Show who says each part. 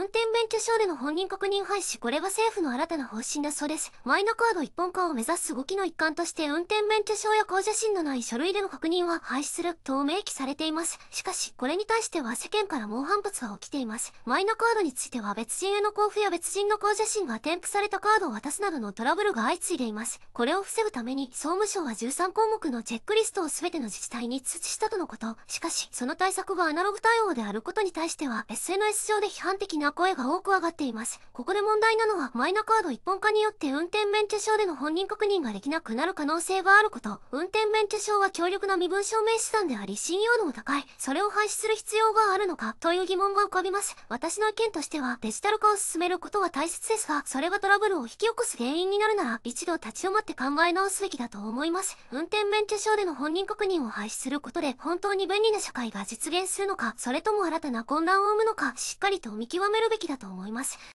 Speaker 1: 運転免許証での本人確認廃止、これは政府の新たな方針だそうです。マイナカード一本化を目指す動きの一環として、運転免許証や顔写真のない書類での確認は廃止すると明記されています。しかし、これに対しては世間から猛反発が起きています。マイナカードについては別人への交付や別人の顔写真が添付されたカードを渡すなどのトラブルが相次いでいます。これを防ぐために、総務省は13項目のチェックリストを全ての自治体に通知したとのこと。しかし、その対策がアナログ対応であることに対しては、SNS 上で批判的な声が多く上がっています。ここで問題なのは、マイナカード一本化によって運転免許証での本人確認ができなくなる可能性があること。運転免許証は強力な身分証明資産であり、信用度も高い。それを廃止する必要があるのか、という疑問が浮かびます。私の意見としては、デジタル化を進めることは大切ですが、それがトラブルを引き起こす原因になるなら、一度立ち止まって考え直すべきだと思います。運転免許証での本人確認を廃止することで、本当に便利な社会が実現するのか、それとも新たな混乱を生むのか、しっかりと見極めめるべきだと思います。